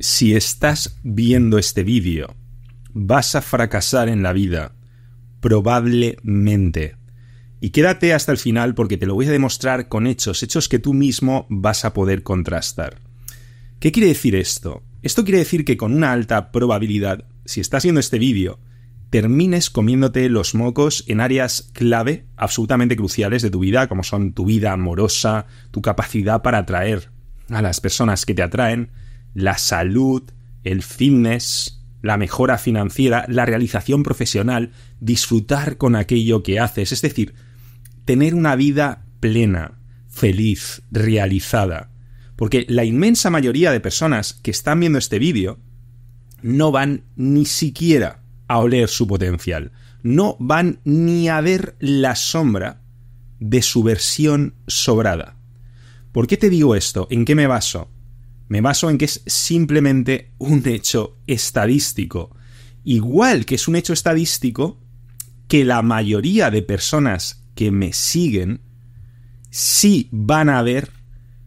si estás viendo este vídeo, vas a fracasar en la vida, probablemente. Y quédate hasta el final porque te lo voy a demostrar con hechos, hechos que tú mismo vas a poder contrastar. ¿Qué quiere decir esto? Esto quiere decir que con una alta probabilidad, si estás viendo este vídeo, termines comiéndote los mocos en áreas clave absolutamente cruciales de tu vida, como son tu vida amorosa, tu capacidad para atraer a las personas que te atraen, la salud, el fitness, la mejora financiera, la realización profesional, disfrutar con aquello que haces, es decir, tener una vida plena, feliz, realizada. Porque la inmensa mayoría de personas que están viendo este vídeo no van ni siquiera a oler su potencial, no van ni a ver la sombra de su versión sobrada. ¿Por qué te digo esto? ¿En qué me baso? me baso en que es simplemente un hecho estadístico. Igual que es un hecho estadístico que la mayoría de personas que me siguen sí van a ver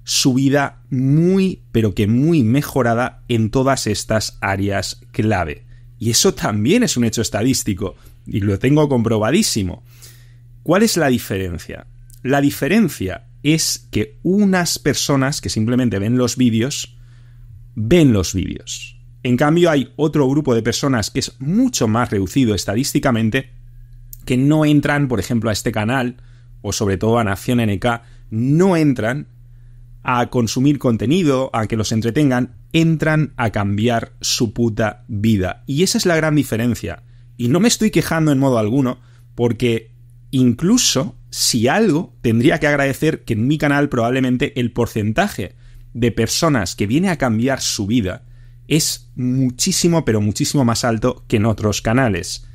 su vida muy, pero que muy mejorada en todas estas áreas clave. Y eso también es un hecho estadístico, y lo tengo comprobadísimo. ¿Cuál es la diferencia? La diferencia es que unas personas que simplemente ven los vídeos, ven los vídeos. En cambio, hay otro grupo de personas que es mucho más reducido estadísticamente, que no entran, por ejemplo, a este canal, o sobre todo a Nación NK, no entran a consumir contenido, a que los entretengan, entran a cambiar su puta vida. Y esa es la gran diferencia. Y no me estoy quejando en modo alguno, porque incluso si algo, tendría que agradecer que en mi canal probablemente el porcentaje de personas que viene a cambiar su vida es muchísimo, pero muchísimo más alto que en otros canales.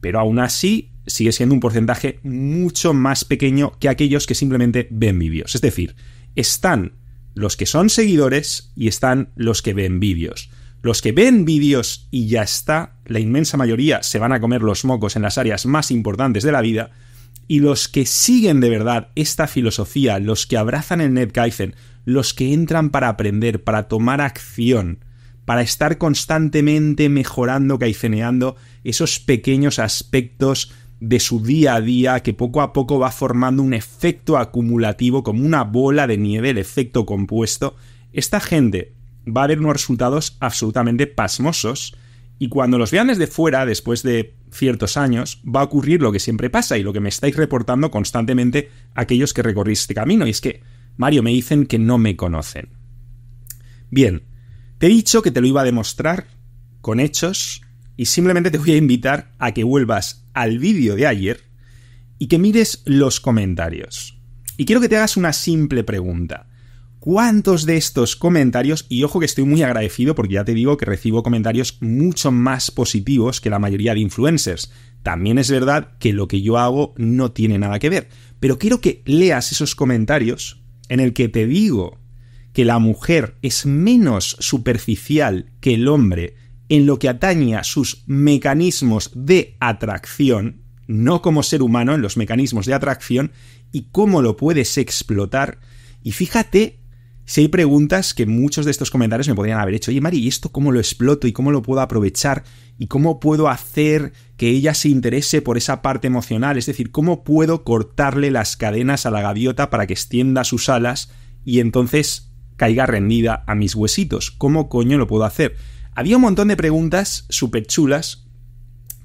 Pero aún así, sigue siendo un porcentaje mucho más pequeño que aquellos que simplemente ven vídeos. Es decir, están los que son seguidores y están los que ven vídeos. Los que ven vídeos y ya está, la inmensa mayoría se van a comer los mocos en las áreas más importantes de la vida, y los que siguen de verdad esta filosofía, los que abrazan el kaizen, los que entran para aprender, para tomar acción, para estar constantemente mejorando, kaizeneando esos pequeños aspectos de su día a día que poco a poco va formando un efecto acumulativo como una bola de nieve, el efecto compuesto, esta gente va a ver unos resultados absolutamente pasmosos y cuando los vean desde fuera, después de ciertos años, va a ocurrir lo que siempre pasa y lo que me estáis reportando constantemente aquellos que recorrís este camino, y es que, Mario, me dicen que no me conocen. Bien, te he dicho que te lo iba a demostrar con hechos y simplemente te voy a invitar a que vuelvas al vídeo de ayer y que mires los comentarios. Y quiero que te hagas una simple pregunta cuántos de estos comentarios, y ojo que estoy muy agradecido porque ya te digo que recibo comentarios mucho más positivos que la mayoría de influencers. También es verdad que lo que yo hago no tiene nada que ver, pero quiero que leas esos comentarios en el que te digo que la mujer es menos superficial que el hombre en lo que atañe a sus mecanismos de atracción, no como ser humano en los mecanismos de atracción, y cómo lo puedes explotar. Y fíjate si hay preguntas que muchos de estos comentarios me podrían haber hecho, oye Mari, ¿y esto cómo lo exploto y cómo lo puedo aprovechar? ¿Y cómo puedo hacer que ella se interese por esa parte emocional? Es decir, ¿cómo puedo cortarle las cadenas a la gaviota para que extienda sus alas y entonces caiga rendida a mis huesitos? ¿Cómo coño lo puedo hacer? Había un montón de preguntas súper chulas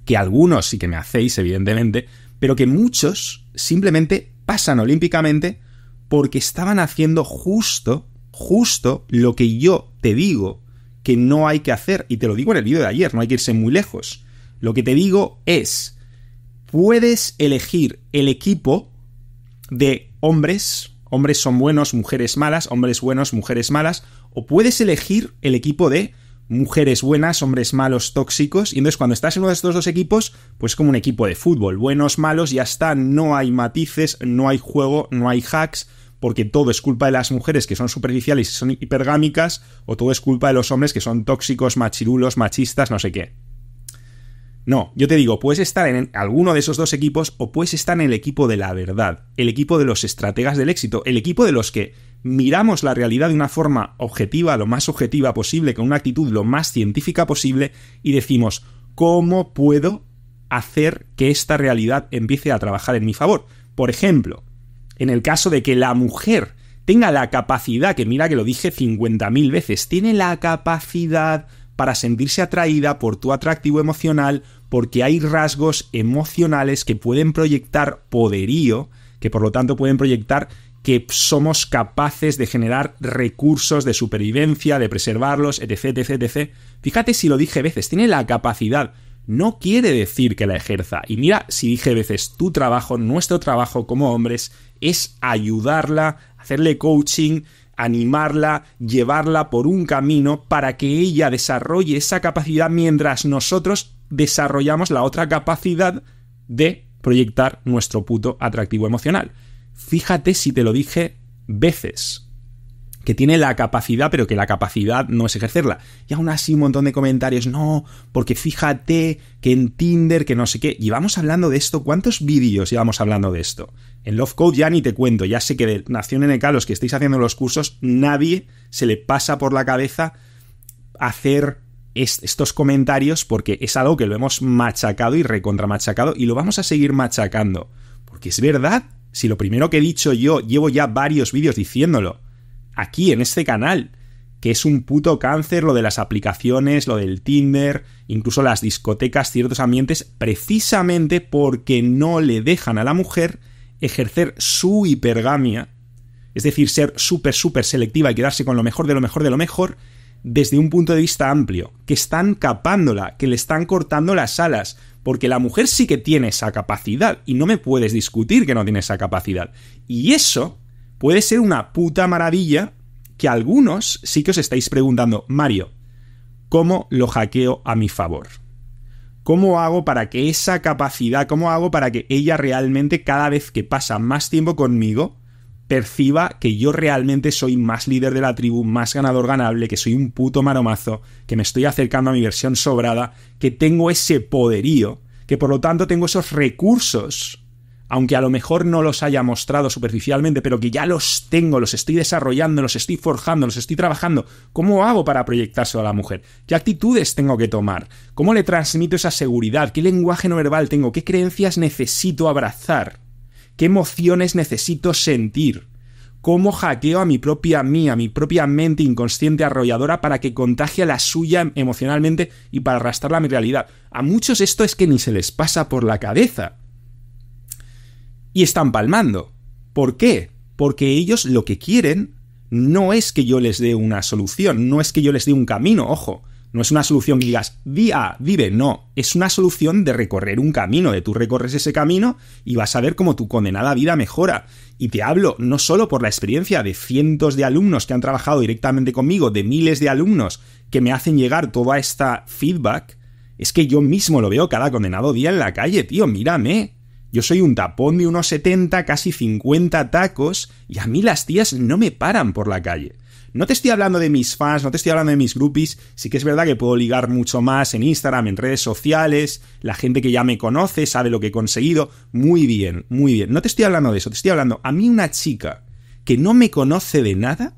que algunos sí que me hacéis, evidentemente, pero que muchos simplemente pasan olímpicamente porque estaban haciendo justo justo lo que yo te digo que no hay que hacer. Y te lo digo en el vídeo de ayer, no hay que irse muy lejos. Lo que te digo es, puedes elegir el equipo de hombres, hombres son buenos, mujeres malas, hombres buenos, mujeres malas, o puedes elegir el equipo de mujeres buenas, hombres malos, tóxicos, y entonces cuando estás en uno de estos dos equipos, pues como un equipo de fútbol, buenos, malos, ya está, no hay matices, no hay juego, no hay hacks, porque todo es culpa de las mujeres que son superficiales y son hipergámicas, o todo es culpa de los hombres que son tóxicos, machirulos, machistas, no sé qué. No, yo te digo, puedes estar en alguno de esos dos equipos o puedes estar en el equipo de la verdad, el equipo de los estrategas del éxito, el equipo de los que miramos la realidad de una forma objetiva, lo más objetiva posible, con una actitud lo más científica posible y decimos, ¿cómo puedo hacer que esta realidad empiece a trabajar en mi favor? Por ejemplo, en el caso de que la mujer tenga la capacidad, que mira que lo dije 50.000 veces, tiene la capacidad para sentirse atraída por tu atractivo emocional, porque hay rasgos emocionales que pueden proyectar poderío, que por lo tanto pueden proyectar que somos capaces de generar recursos de supervivencia, de preservarlos, etc, etc, Fíjate si lo dije veces, tiene la capacidad no quiere decir que la ejerza. Y mira, si dije veces, tu trabajo, nuestro trabajo como hombres, es ayudarla, hacerle coaching, animarla, llevarla por un camino para que ella desarrolle esa capacidad mientras nosotros desarrollamos la otra capacidad de proyectar nuestro puto atractivo emocional. Fíjate si te lo dije veces que tiene la capacidad, pero que la capacidad no es ejercerla. Y aún así un montón de comentarios, no, porque fíjate que en Tinder, que no sé qué. Llevamos hablando de esto, ¿cuántos vídeos llevamos hablando de esto? En Love Code ya ni te cuento, ya sé que de Nación NK, los que estáis haciendo los cursos, nadie se le pasa por la cabeza hacer estos comentarios porque es algo que lo hemos machacado y recontramachacado y lo vamos a seguir machacando. Porque es verdad, si lo primero que he dicho yo llevo ya varios vídeos diciéndolo aquí en este canal, que es un puto cáncer lo de las aplicaciones, lo del Tinder, incluso las discotecas, ciertos ambientes, precisamente porque no le dejan a la mujer ejercer su hipergamia, es decir, ser súper, súper selectiva y quedarse con lo mejor de lo mejor de lo mejor, desde un punto de vista amplio, que están capándola, que le están cortando las alas, porque la mujer sí que tiene esa capacidad, y no me puedes discutir que no tiene esa capacidad. Y eso puede ser una puta maravilla que algunos sí que os estáis preguntando, Mario, ¿cómo lo hackeo a mi favor? ¿Cómo hago para que esa capacidad, cómo hago para que ella realmente cada vez que pasa más tiempo conmigo, perciba que yo realmente soy más líder de la tribu, más ganador ganable, que soy un puto maromazo, que me estoy acercando a mi versión sobrada, que tengo ese poderío, que por lo tanto tengo esos recursos aunque a lo mejor no los haya mostrado superficialmente, pero que ya los tengo, los estoy desarrollando, los estoy forjando, los estoy trabajando, ¿cómo hago para proyectarse a la mujer? ¿Qué actitudes tengo que tomar? ¿Cómo le transmito esa seguridad? ¿Qué lenguaje no verbal tengo? ¿Qué creencias necesito abrazar? ¿Qué emociones necesito sentir? ¿Cómo hackeo a mi propia mía, a mi propia mente inconsciente arrolladora para que contagie a la suya emocionalmente y para arrastrarla a mi realidad? A muchos esto es que ni se les pasa por la cabeza y están palmando. ¿Por qué? Porque ellos lo que quieren no es que yo les dé una solución, no es que yo les dé un camino, ojo. No es una solución que digas, vía vive, no. Es una solución de recorrer un camino, de tú recorres ese camino y vas a ver cómo tu condenada vida mejora. Y te hablo no solo por la experiencia de cientos de alumnos que han trabajado directamente conmigo, de miles de alumnos que me hacen llegar toda esta feedback, es que yo mismo lo veo cada condenado día en la calle, tío, mírame. Yo soy un tapón de unos 70, casi 50 tacos, y a mí las tías no me paran por la calle. No te estoy hablando de mis fans, no te estoy hablando de mis groupies, sí que es verdad que puedo ligar mucho más en Instagram, en redes sociales, la gente que ya me conoce sabe lo que he conseguido, muy bien, muy bien. No te estoy hablando de eso, te estoy hablando, a mí una chica que no me conoce de nada,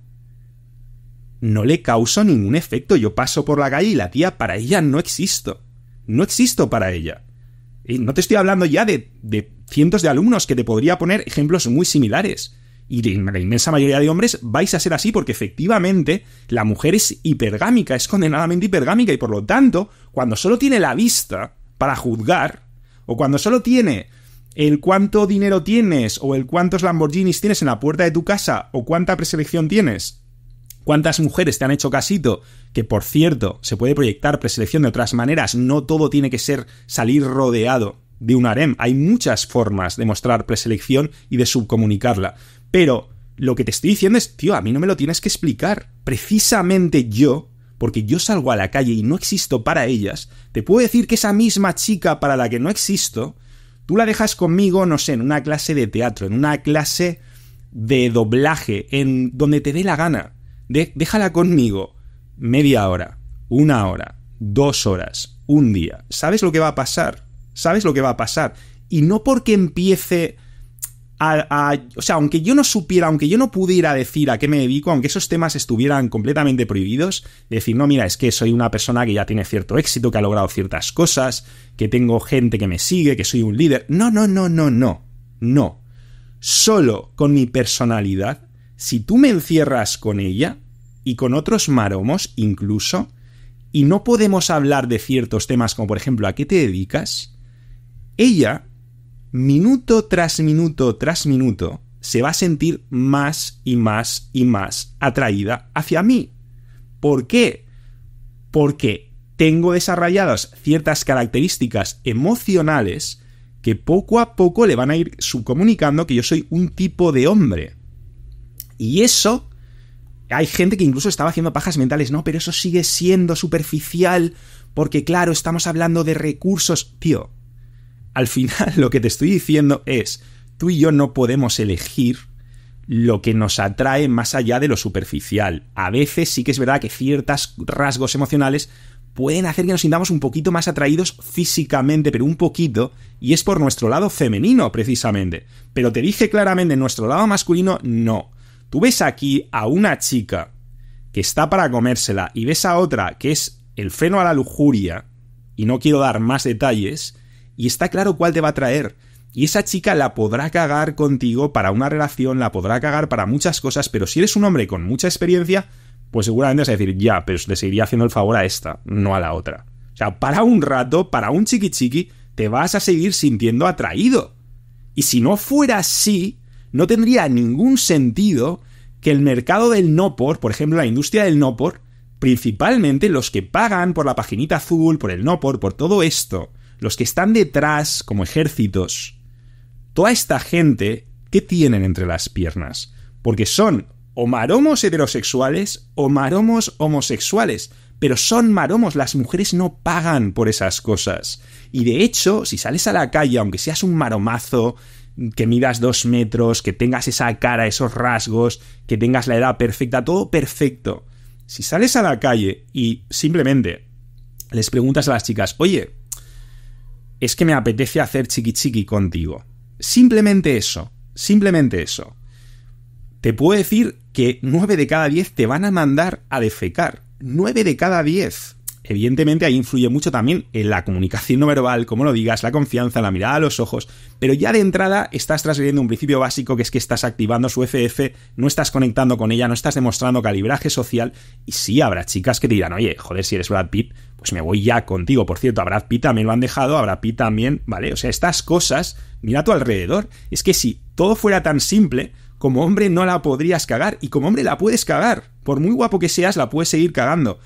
no le causo ningún efecto, yo paso por la calle y la tía para ella no existo, no existo para ella no te estoy hablando ya de, de cientos de alumnos que te podría poner ejemplos muy similares. Y la inmensa mayoría de hombres vais a ser así porque efectivamente la mujer es hipergámica, es condenadamente hipergámica y por lo tanto, cuando solo tiene la vista para juzgar, o cuando solo tiene el cuánto dinero tienes, o el cuántos Lamborghinis tienes en la puerta de tu casa, o cuánta preselección tienes, ¿Cuántas mujeres te han hecho casito? Que por cierto, se puede proyectar preselección de otras maneras. No todo tiene que ser salir rodeado de un harem. Hay muchas formas de mostrar preselección y de subcomunicarla. Pero lo que te estoy diciendo es, tío, a mí no me lo tienes que explicar. Precisamente yo, porque yo salgo a la calle y no existo para ellas, te puedo decir que esa misma chica para la que no existo, tú la dejas conmigo, no sé, en una clase de teatro, en una clase de doblaje, en donde te dé la gana déjala conmigo media hora, una hora, dos horas, un día. ¿Sabes lo que va a pasar? ¿Sabes lo que va a pasar? Y no porque empiece a, a, O sea, aunque yo no supiera, aunque yo no pudiera decir a qué me dedico, aunque esos temas estuvieran completamente prohibidos, decir, no, mira, es que soy una persona que ya tiene cierto éxito, que ha logrado ciertas cosas, que tengo gente que me sigue, que soy un líder. No, no, no, no, no. No. Solo con mi personalidad si tú me encierras con ella, y con otros maromos incluso, y no podemos hablar de ciertos temas como por ejemplo a qué te dedicas, ella, minuto tras minuto tras minuto, se va a sentir más y más y más atraída hacia mí. ¿Por qué? Porque tengo desarrolladas ciertas características emocionales que poco a poco le van a ir subcomunicando que yo soy un tipo de hombre. Y eso, hay gente que incluso estaba haciendo pajas mentales, no, pero eso sigue siendo superficial, porque claro, estamos hablando de recursos. Tío, al final lo que te estoy diciendo es, tú y yo no podemos elegir lo que nos atrae más allá de lo superficial. A veces sí que es verdad que ciertos rasgos emocionales pueden hacer que nos sintamos un poquito más atraídos físicamente, pero un poquito, y es por nuestro lado femenino precisamente. Pero te dije claramente, nuestro lado masculino no. Tú ves aquí a una chica que está para comérsela y ves a otra que es el freno a la lujuria, y no quiero dar más detalles, y está claro cuál te va a traer. Y esa chica la podrá cagar contigo para una relación, la podrá cagar para muchas cosas, pero si eres un hombre con mucha experiencia, pues seguramente vas a decir, ya, pero le seguiría haciendo el favor a esta, no a la otra. O sea, para un rato, para un chiqui chiqui, te vas a seguir sintiendo atraído. Y si no fuera así, no tendría ningún sentido que el mercado del no por, por ejemplo, la industria del no por, principalmente los que pagan por la paginita azul, por el no por, por todo esto, los que están detrás como ejércitos, toda esta gente, ¿qué tienen entre las piernas? Porque son o maromos heterosexuales o maromos homosexuales. Pero son maromos, las mujeres no pagan por esas cosas. Y de hecho, si sales a la calle, aunque seas un maromazo, que midas dos metros, que tengas esa cara, esos rasgos, que tengas la edad perfecta, todo perfecto. Si sales a la calle y simplemente les preguntas a las chicas, oye, es que me apetece hacer chiqui chiqui contigo. Simplemente eso, simplemente eso. Te puedo decir que nueve de cada diez te van a mandar a defecar. Nueve de cada diez evidentemente ahí influye mucho también en la comunicación no verbal, como lo digas, la confianza, la mirada a los ojos, pero ya de entrada estás transgrediendo un principio básico que es que estás activando su FF, no estás conectando con ella, no estás demostrando calibraje social y sí habrá chicas que te dirán, oye, joder, si eres Brad Pitt, pues me voy ya contigo. Por cierto, a Brad Pitt también lo han dejado, a Brad Pitt también, ¿vale? O sea, estas cosas, mira a tu alrededor, es que si todo fuera tan simple, como hombre no la podrías cagar y como hombre la puedes cagar, por muy guapo que seas, la puedes seguir cagando.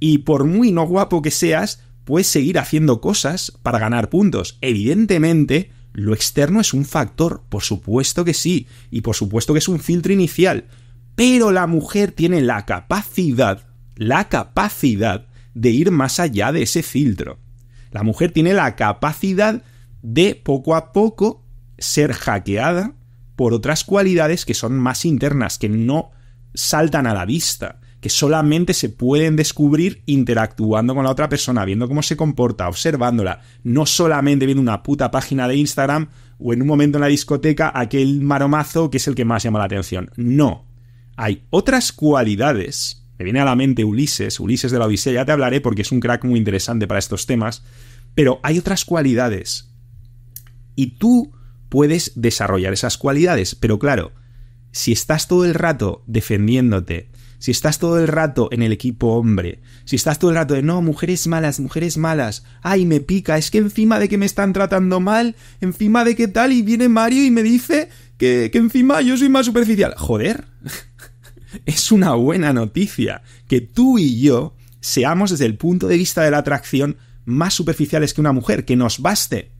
Y por muy no guapo que seas, puedes seguir haciendo cosas para ganar puntos. Evidentemente, lo externo es un factor, por supuesto que sí, y por supuesto que es un filtro inicial. Pero la mujer tiene la capacidad, la capacidad de ir más allá de ese filtro. La mujer tiene la capacidad de poco a poco ser hackeada por otras cualidades que son más internas, que no saltan a la vista que solamente se pueden descubrir interactuando con la otra persona, viendo cómo se comporta, observándola, no solamente viendo una puta página de Instagram o en un momento en la discoteca aquel maromazo que es el que más llama la atención. No. Hay otras cualidades. Me viene a la mente Ulises, Ulises de la Odisea, ya te hablaré porque es un crack muy interesante para estos temas, pero hay otras cualidades. Y tú puedes desarrollar esas cualidades, pero claro, si estás todo el rato defendiéndote si estás todo el rato en el equipo hombre, si estás todo el rato de no, mujeres malas, mujeres malas, ay, me pica, es que encima de que me están tratando mal, encima de que tal, y viene Mario y me dice que, que encima yo soy más superficial. Joder, es una buena noticia que tú y yo seamos desde el punto de vista de la atracción más superficiales que una mujer, que nos baste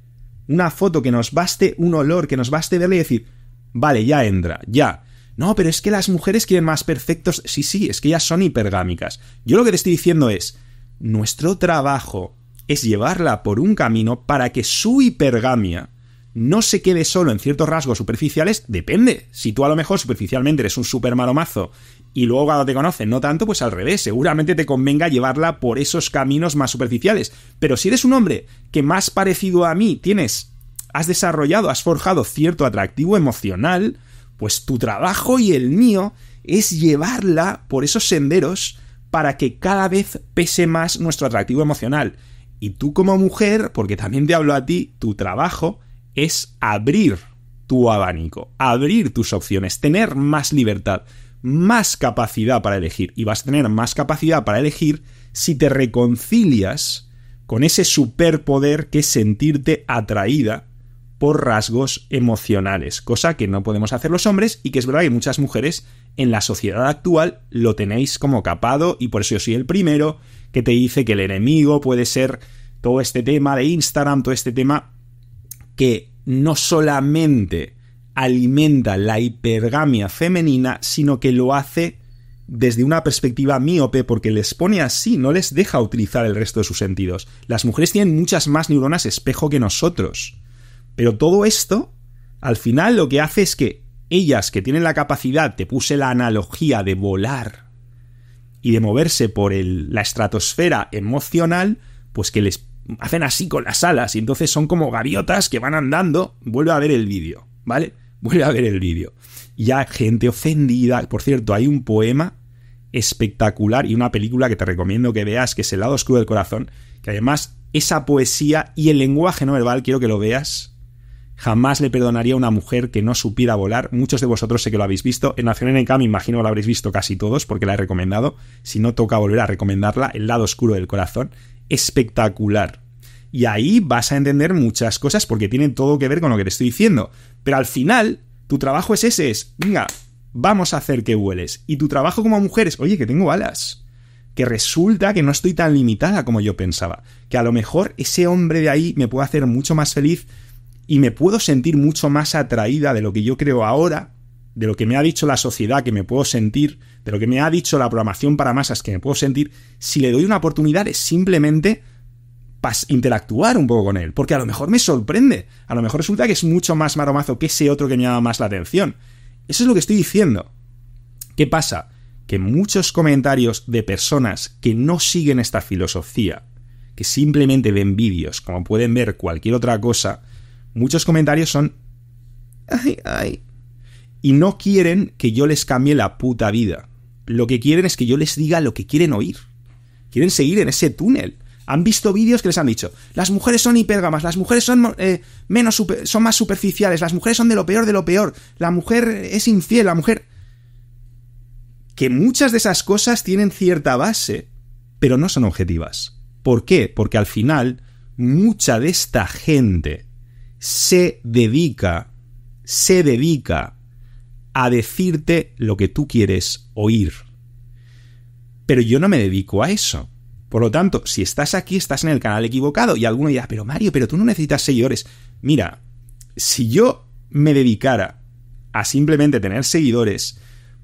una foto, que nos baste un olor, que nos baste verle y decir, vale, ya entra, ya, no, pero es que las mujeres quieren más perfectos. Sí, sí, es que ellas son hipergámicas. Yo lo que te estoy diciendo es, nuestro trabajo es llevarla por un camino para que su hipergamia no se quede solo en ciertos rasgos superficiales, depende. Si tú a lo mejor superficialmente eres un super mazo y luego cuando te conocen no tanto, pues al revés, seguramente te convenga llevarla por esos caminos más superficiales. Pero si eres un hombre que más parecido a mí tienes, has desarrollado, has forjado cierto atractivo emocional, pues tu trabajo y el mío es llevarla por esos senderos para que cada vez pese más nuestro atractivo emocional. Y tú como mujer, porque también te hablo a ti, tu trabajo es abrir tu abanico, abrir tus opciones, tener más libertad, más capacidad para elegir. Y vas a tener más capacidad para elegir si te reconcilias con ese superpoder que es sentirte atraída por rasgos emocionales, cosa que no podemos hacer los hombres y que es verdad que muchas mujeres en la sociedad actual lo tenéis como capado y por eso yo soy el primero que te dice que el enemigo puede ser todo este tema de Instagram, todo este tema que no solamente alimenta la hipergamia femenina, sino que lo hace desde una perspectiva míope porque les pone así, no les deja utilizar el resto de sus sentidos. Las mujeres tienen muchas más neuronas espejo que nosotros. Pero todo esto, al final lo que hace es que ellas que tienen la capacidad, te puse la analogía de volar y de moverse por la estratosfera emocional, pues que les hacen así con las alas y entonces son como gaviotas que van andando. Vuelve a ver el vídeo, ¿vale? Vuelve a ver el vídeo. Ya gente ofendida. Por cierto, hay un poema espectacular y una película que te recomiendo que veas, que es El lado oscuro del corazón, que además esa poesía y el lenguaje no verbal, quiero que lo veas, Jamás le perdonaría a una mujer que no supiera volar. Muchos de vosotros sé que lo habéis visto. En Nación NK me imagino que lo habréis visto casi todos porque la he recomendado. Si no, toca volver a recomendarla. El lado oscuro del corazón. Espectacular. Y ahí vas a entender muchas cosas porque tienen todo que ver con lo que te estoy diciendo. Pero al final, tu trabajo es ese. Es, venga, vamos a hacer que vueles. Y tu trabajo como mujer es, oye, que tengo alas que resulta que no estoy tan limitada como yo pensaba, que a lo mejor ese hombre de ahí me puede hacer mucho más feliz y me puedo sentir mucho más atraída de lo que yo creo ahora, de lo que me ha dicho la sociedad que me puedo sentir, de lo que me ha dicho la programación para masas que me puedo sentir, si le doy una oportunidad es simplemente interactuar un poco con él, porque a lo mejor me sorprende, a lo mejor resulta que es mucho más maromazo que ese otro que me llama más la atención. Eso es lo que estoy diciendo. ¿Qué pasa? Que muchos comentarios de personas que no siguen esta filosofía, que simplemente ven vídeos, como pueden ver cualquier otra cosa, muchos comentarios son... Ay, ay. Y no quieren que yo les cambie la puta vida. Lo que quieren es que yo les diga lo que quieren oír. Quieren seguir en ese túnel. Han visto vídeos que les han dicho, las mujeres son hipergamas, las mujeres son, eh, menos son más superficiales, las mujeres son de lo peor de lo peor, la mujer es infiel, la mujer... Que muchas de esas cosas tienen cierta base, pero no son objetivas. ¿Por qué? Porque al final, mucha de esta gente se dedica, se dedica a decirte lo que tú quieres oír. Pero yo no me dedico a eso. Por lo tanto, si estás aquí, estás en el canal equivocado. Y alguno dirá, pero Mario, pero tú no necesitas seguidores. Mira, si yo me dedicara a simplemente tener seguidores,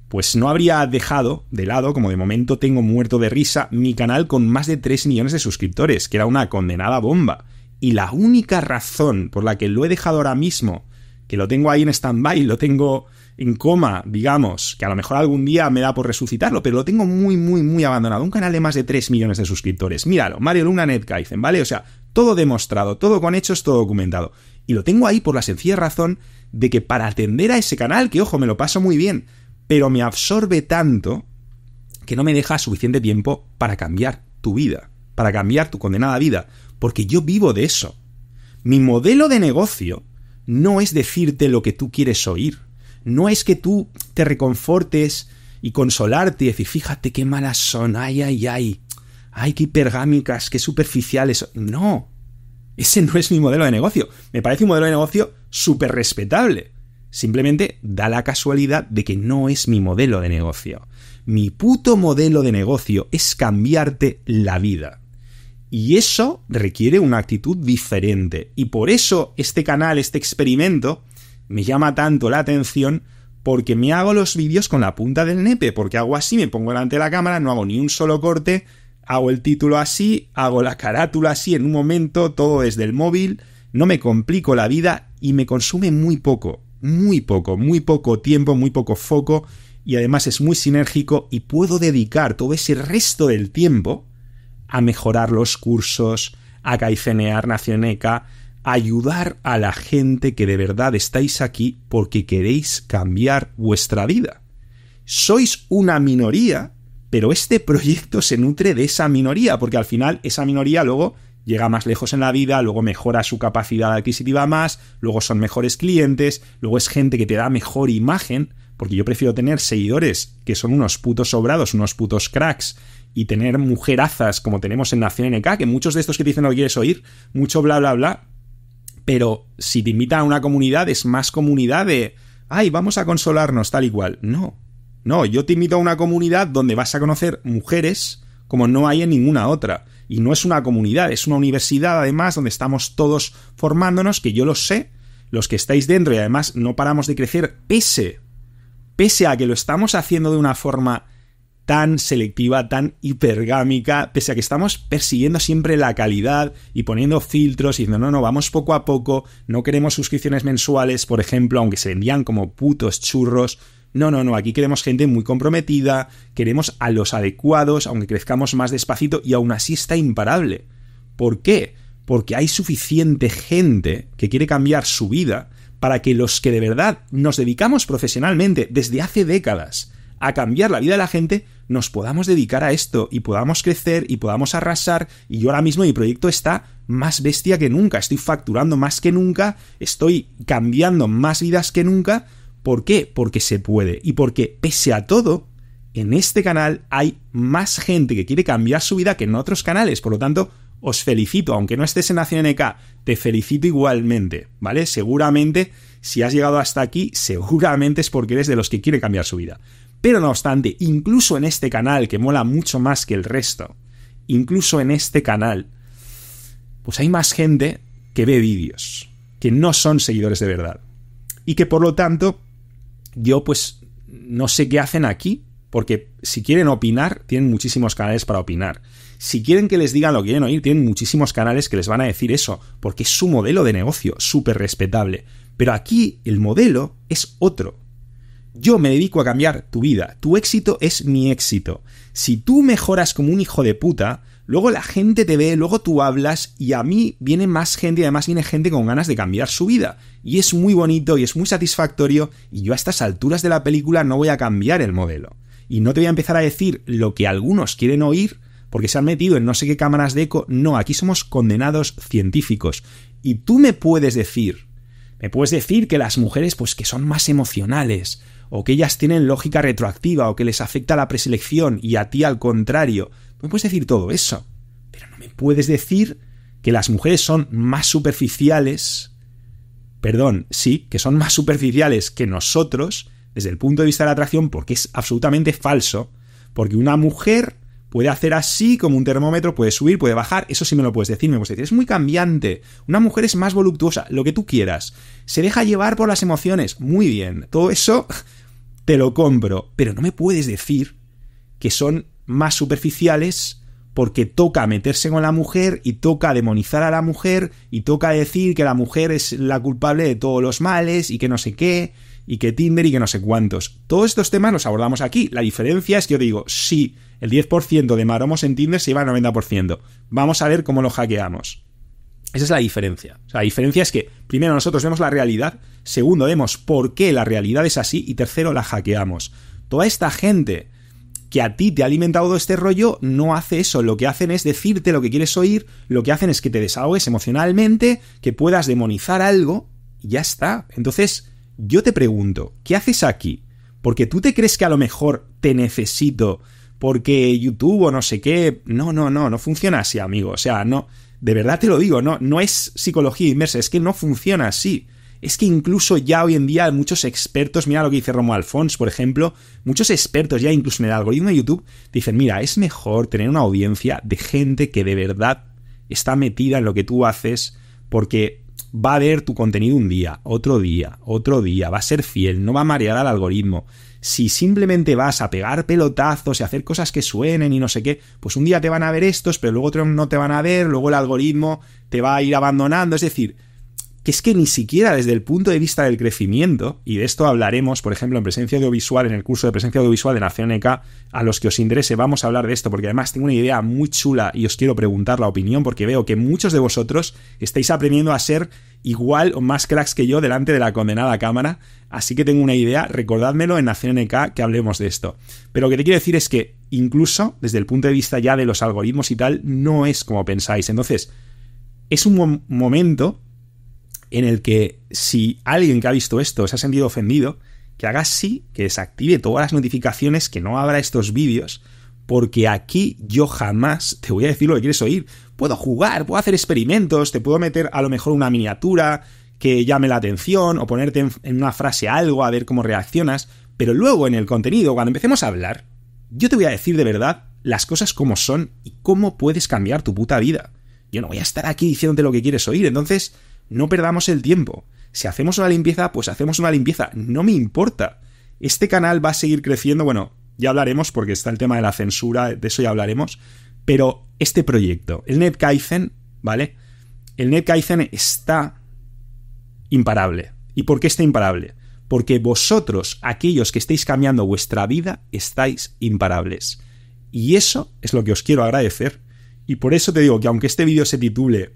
pues no habría dejado de lado, como de momento tengo muerto de risa, mi canal con más de 3 millones de suscriptores, que era una condenada bomba. Y la única razón por la que lo he dejado ahora mismo, que lo tengo ahí en stand-by, lo tengo en coma, digamos, que a lo mejor algún día me da por resucitarlo, pero lo tengo muy, muy, muy abandonado. Un canal de más de 3 millones de suscriptores. Míralo, Mario Luna Netcaizen, ¿vale? O sea, todo demostrado, todo con hechos, todo documentado. Y lo tengo ahí por la sencilla razón de que para atender a ese canal, que ojo, me lo paso muy bien, pero me absorbe tanto que no me deja suficiente tiempo para cambiar tu vida, para cambiar tu condenada vida porque yo vivo de eso. Mi modelo de negocio no es decirte lo que tú quieres oír, no es que tú te reconfortes y consolarte y decir, fíjate qué malas son, ay, ay, ay, ay, qué hipergámicas, qué superficiales. No, ese no es mi modelo de negocio. Me parece un modelo de negocio súper respetable. Simplemente da la casualidad de que no es mi modelo de negocio. Mi puto modelo de negocio es cambiarte la vida. Y eso requiere una actitud diferente. Y por eso este canal, este experimento, me llama tanto la atención porque me hago los vídeos con la punta del nepe, porque hago así, me pongo delante de la cámara, no hago ni un solo corte, hago el título así, hago la carátula así en un momento, todo es del móvil, no me complico la vida y me consume muy poco, muy poco, muy poco tiempo, muy poco foco y además es muy sinérgico y puedo dedicar todo ese resto del tiempo a mejorar los cursos, a caicenear Nacioneca, ayudar a la gente que de verdad estáis aquí porque queréis cambiar vuestra vida. Sois una minoría, pero este proyecto se nutre de esa minoría, porque al final esa minoría luego llega más lejos en la vida, luego mejora su capacidad adquisitiva más, luego son mejores clientes, luego es gente que te da mejor imagen, porque yo prefiero tener seguidores que son unos putos sobrados, unos putos cracks, y tener mujerazas como tenemos en Nación NK, que muchos de estos que dicen no quieres oír, mucho bla bla bla, pero si te invita a una comunidad es más comunidad de, ay, vamos a consolarnos tal y cual. No, no, yo te invito a una comunidad donde vas a conocer mujeres como no hay en ninguna otra. Y no es una comunidad, es una universidad además donde estamos todos formándonos, que yo lo sé, los que estáis dentro y además no paramos de crecer, pese, pese a que lo estamos haciendo de una forma tan selectiva, tan hipergámica, pese a que estamos persiguiendo siempre la calidad y poniendo filtros y diciendo, no, no, vamos poco a poco, no queremos suscripciones mensuales, por ejemplo, aunque se vendían como putos churros. No, no, no, aquí queremos gente muy comprometida, queremos a los adecuados, aunque crezcamos más despacito y aún así está imparable. ¿Por qué? Porque hay suficiente gente que quiere cambiar su vida para que los que de verdad nos dedicamos profesionalmente desde hace décadas a cambiar la vida de la gente, nos podamos dedicar a esto y podamos crecer y podamos arrasar. Y yo ahora mismo mi proyecto está más bestia que nunca, estoy facturando más que nunca, estoy cambiando más vidas que nunca. ¿Por qué? Porque se puede y porque pese a todo, en este canal hay más gente que quiere cambiar su vida que en otros canales. Por lo tanto, os felicito, aunque no estés en ACNK, te felicito igualmente, ¿vale? Seguramente, si has llegado hasta aquí, seguramente es porque eres de los que quiere cambiar su vida. Pero no obstante, incluso en este canal, que mola mucho más que el resto, incluso en este canal, pues hay más gente que ve vídeos, que no son seguidores de verdad. Y que por lo tanto, yo pues no sé qué hacen aquí, porque si quieren opinar, tienen muchísimos canales para opinar. Si quieren que les digan lo que quieren oír, tienen muchísimos canales que les van a decir eso, porque es su modelo de negocio, súper respetable. Pero aquí el modelo es otro. Yo me dedico a cambiar tu vida. Tu éxito es mi éxito. Si tú mejoras como un hijo de puta, luego la gente te ve, luego tú hablas y a mí viene más gente y además viene gente con ganas de cambiar su vida. Y es muy bonito y es muy satisfactorio y yo a estas alturas de la película no voy a cambiar el modelo. Y no te voy a empezar a decir lo que algunos quieren oír porque se han metido en no sé qué cámaras de eco. No, aquí somos condenados científicos. Y tú me puedes decir, me puedes decir que las mujeres pues que son más emocionales, o que ellas tienen lógica retroactiva, o que les afecta la preselección y a ti al contrario. Me puedes decir todo eso, pero no me puedes decir que las mujeres son más superficiales, perdón, sí, que son más superficiales que nosotros desde el punto de vista de la atracción, porque es absolutamente falso, porque una mujer puede hacer así como un termómetro, puede subir, puede bajar, eso sí me lo puedes decir, me puedes decir, es muy cambiante, una mujer es más voluptuosa, lo que tú quieras, se deja llevar por las emociones, muy bien, todo eso te lo compro, pero no me puedes decir que son más superficiales porque toca meterse con la mujer y toca demonizar a la mujer y toca decir que la mujer es la culpable de todos los males y que no sé qué y que Tinder y que no sé cuántos. Todos estos temas los abordamos aquí. La diferencia es que yo digo, sí, el 10% de maromos en Tinder se iba al 90%. Vamos a ver cómo lo hackeamos. Esa es la diferencia. O sea, la diferencia es que, primero, nosotros vemos la realidad, segundo, vemos por qué la realidad es así y tercero, la hackeamos. Toda esta gente que a ti te ha alimentado este rollo no hace eso. Lo que hacen es decirte lo que quieres oír, lo que hacen es que te desahogues emocionalmente, que puedas demonizar algo y ya está. Entonces, yo te pregunto, ¿qué haces aquí? Porque tú te crees que a lo mejor te necesito porque YouTube o no sé qué. No, no, no, no funciona así, amigo. O sea, no de verdad te lo digo, no, no es psicología inmersa es que no funciona así. Es que incluso ya hoy en día muchos expertos, mira lo que dice Romo Alfons, por ejemplo, muchos expertos ya incluso en el algoritmo de YouTube dicen, mira, es mejor tener una audiencia de gente que de verdad está metida en lo que tú haces porque va a ver tu contenido un día, otro día, otro día, va a ser fiel, no va a marear al algoritmo si simplemente vas a pegar pelotazos y hacer cosas que suenen y no sé qué, pues un día te van a ver estos, pero luego otro no te van a ver, luego el algoritmo te va a ir abandonando, es decir, que es que ni siquiera desde el punto de vista del crecimiento, y de esto hablaremos, por ejemplo, en presencia audiovisual, en el curso de presencia audiovisual de Nación NK... E a los que os interese, vamos a hablar de esto, porque además tengo una idea muy chula y os quiero preguntar la opinión, porque veo que muchos de vosotros estáis aprendiendo a ser igual o más cracks que yo delante de la condenada cámara, así que tengo una idea, recordádmelo en Nación NK e que hablemos de esto. Pero lo que te quiero decir es que incluso desde el punto de vista ya de los algoritmos y tal, no es como pensáis. Entonces, es un momento en el que si alguien que ha visto esto se ha sentido ofendido, que haga sí que desactive todas las notificaciones, que no abra estos vídeos, porque aquí yo jamás te voy a decir lo que quieres oír. Puedo jugar, puedo hacer experimentos, te puedo meter a lo mejor una miniatura que llame la atención o ponerte en una frase algo a ver cómo reaccionas, pero luego en el contenido, cuando empecemos a hablar, yo te voy a decir de verdad las cosas como son y cómo puedes cambiar tu puta vida. Yo no voy a estar aquí diciéndote lo que quieres oír, entonces no perdamos el tiempo. Si hacemos una limpieza, pues hacemos una limpieza. No me importa. Este canal va a seguir creciendo. Bueno, ya hablaremos porque está el tema de la censura, de eso ya hablaremos. Pero este proyecto, el NetKaizen, ¿vale? El NetKaizen está imparable. ¿Y por qué está imparable? Porque vosotros, aquellos que estáis cambiando vuestra vida, estáis imparables. Y eso es lo que os quiero agradecer. Y por eso te digo que aunque este vídeo se titule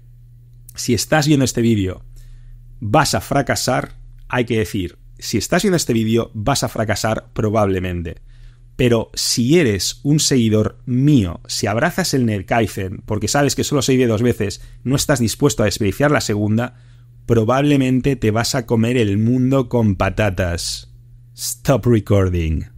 si estás viendo este vídeo, vas a fracasar, hay que decir, si estás viendo este vídeo, vas a fracasar probablemente. Pero si eres un seguidor mío, si abrazas el Nerkaizen porque sabes que solo se de dos veces, no estás dispuesto a desperdiciar la segunda, probablemente te vas a comer el mundo con patatas. Stop recording.